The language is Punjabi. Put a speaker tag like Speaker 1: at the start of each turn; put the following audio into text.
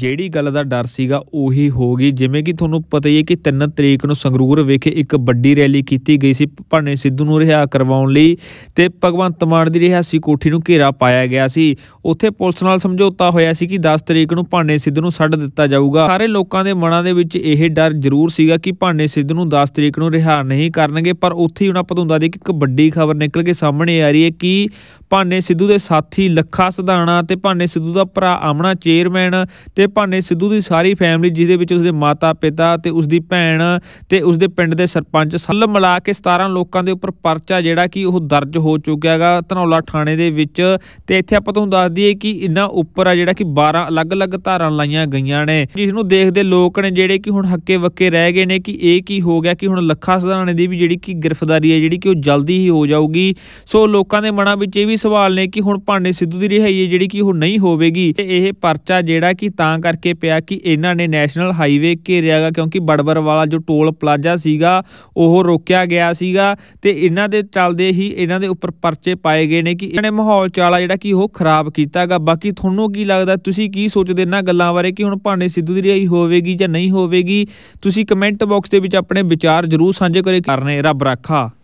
Speaker 1: ਜਿਹੜੀ ਗੱਲ ਦਾ ਡਰ ਸੀਗਾ ਉਹੀ ਹੋ ਗਈ ਜਿਵੇਂ ਕਿ ਤੁਹਾਨੂੰ ਪਤਾ ਹੀ ਹੈ ਕਿ 3 ਤਰੀਕ ਨੂੰ ਸੰਗਰੂਰ ਵਿਖੇ ਇੱਕ ਵੱਡੀ ਰੈਲੀ ਕੀਤੀ ਗਈ ਸੀ ਭਾਣੇ ਸਿੱਧੂ ਨੂੰ ਰਿਹਾ ਕਰਵਾਉਣ ਲਈ ਤੇ ਭਗਵੰਤ ਮਾਨ ਦੀ ਰਿਹਾਸੀ ਕੋਠੀ ਨੂੰ ਘੇਰਾ ਪਾਇਆ ਗਿਆ ਸੀ ਉੱਥੇ ਪੁਲਿਸ ਨਾਲ ਸਮਝੌਤਾ ਹੋਇਆ ਸੀ ਕਿ 10 ਤਰੀਕ ਨੂੰ ਭਾਣੇ ਸਿੱਧੂ ਨੂੰ ਛੱਡ ਦਿੱਤਾ ਜਾਊਗਾ ਸਾਰੇ ਲੋਕਾਂ ਦੇ ਮਨਾਂ ਦੇ ਵਿੱਚ ਇਹ ਡਰ ਜ਼ਰੂਰ ਸੀਗਾ ਕਿ ਭਾਣੇ ਸਿੱਧੂ ਨੂੰ 10 ਤਰੀਕ ਨੂੰ ਰਿਹਾ ਨਹੀਂ ਕਰਨਗੇ ਪਰ ਉੱਥੇ ਹੀ ਉਹਨਾਂ ਪਤੁੰਦਾ ਦੀ ਇੱਕ ਵੱਡੀ ਖਬਰ ਨਿਕਲ ਕੇ ਸਾਹਮਣੇ ਆ ਰਹੀ ਹੈ ਕਿ ਭਾਨੇ ਸਿੱਧੂ ਦੇ ਸਾਥੀ ਲੱਖਾ ਸਧਾਣਾ ਤੇ ਭਾਨੇ ਸਿੱਧੂ ਦਾ ਭਰਾ ਆਮਣਾ ਚੇਅਰਮੈਨ ਤੇ ਭਾਨੇ ਸਿੱਧੂ ਦੀ ਸਾਰੀ ਫੈਮਿਲੀ ਜਿਹਦੇ ਵਿੱਚ ਉਸਦੇ ਮਾਤਾ ਪਿਤਾ ਤੇ ਉਸਦੀ ਭੈਣ ਤੇ ਉਸਦੇ ਪਿੰਡ ਦੇ ਸਰਪੰਚ ਸੱਲ ਮਿਲਾ ਕੇ 17 ਲੋਕਾਂ ਦੇ ਉੱਪਰ ਪਰਚਾ ਜਿਹੜਾ ਕਿ ਉਹ ਦਰਜ ਹੋ ਚੁੱਕਿਆ ਹੈਗਾ ਧਨੌਲਾ ਥਾਣੇ ਦੇ ਵਿੱਚ ਤੇ ਇੱਥੇ ਆਪਾਂ ਤੁਹਾਨੂੰ ਦੱਸ ਦਈਏ ਕਿ ਇੰਨਾ ਉੱਪਰ ਆ ਜਿਹੜਾ ਕਿ 12 ਅਲੱਗ-ਅਲੱਗ ਧਾਰਾਂ ਲਾਈਆਂ ਗਈਆਂ ਨੇ ਜਿਸ ਨੂੰ ਦੇਖਦੇ ਲੋਕ ਨੇ ਜਿਹੜੇ ਕਿ ਹੁਣ ਹੱਕੇ ਵੱਕੇ ਰਹਿ ਗਏ ਨੇ ਕਿ ਇਹ ਕੀ ਹੋ ਗਿਆ ਕਿ ਹੁਣ ਲੱਖਾ ਸਧਾਣੇ ਦੀ ਵੀ ਜਿਹੜੀ ਕਿ ਗ੍ਰਿਫਤਾਰੀ ਹੈ ਜਿਹੜੀ ਕਿ ਉਹ ਜਲਦੀ ਹੀ ਹੋ ਜਾਊਗੀ ਸੋ ਲੋਕਾਂ ਦੇ ਮਨਾਂ ਵਿੱਚ ਇਹ ਵੀ ਸਵਾਲ ਨੇ ਕਿ ਹੁਣ ਭਾਂਡੇ ਸਿੱਧੂ ਦੀ ਰਿਹਾਈ ਜਿਹੜੀ ਕਿ ਉਹ ਨਹੀਂ ਹੋਵੇਗੀ ਤੇ ਇਹ ਪਰਚਾ ਜਿਹੜਾ ਕਿ ਤਾਂ ਕਰਕੇ ਪਿਆ ਕਿ ਇਹਨਾਂ ਨੇ ਨੈਸ਼ਨਲ ਹਾਈਵੇ ਘੇਰਿਆਗਾ ਕਿਉਂਕਿ ਬੜਬਰ ਵਾਲਾ ਜੋ ਟੋਲ ਪਲਾਜ਼ਾ ਸੀਗਾ ਉਹ ਰੋਕਿਆ ਗਿਆ ਸੀਗਾ ਤੇ ਇਹਨਾਂ ਦੇ ਚੱਲਦੇ ਹੀ ਇਹਨਾਂ ਦੇ ਉੱਪਰ ਪਰਚੇ ਪਾਏ ਗਏ ਨੇ ਕਿ ਇਹਨਾਂ ਨੇ ਮਾਹੌਲ ਚਾਲਾ ਜਿਹੜਾ ਕਿ ਉਹ ਖਰਾਬ ਕੀਤਾਗਾ ਬਾਕੀ ਤੁਹਾਨੂੰ ਕੀ ਲੱਗਦਾ ਤੁਸੀਂ ਕੀ ਸੋਚਦੇ ਇਹਨਾਂ ਗੱਲਾਂ ਬਾਰੇ ਕਿ ਹੁਣ ਭਾਂਡੇ ਸਿੱਧੂ ਦੀ ਰਿਹਾਈ ਹੋਵੇਗੀ ਜਾਂ ਨਹੀਂ ਹੋਵੇਗੀ ਤੁਸੀਂ ਕਮੈਂਟ ਬਾਕਸ ਦੇ ਵਿੱਚ ਆਪਣੇ ਵਿਚਾਰ ਜ਼ਰੂਰ ਸਾਂਝੇ ਕਰੇ ਕਰਨੇ ਰੱਬ ਰਾਖਾ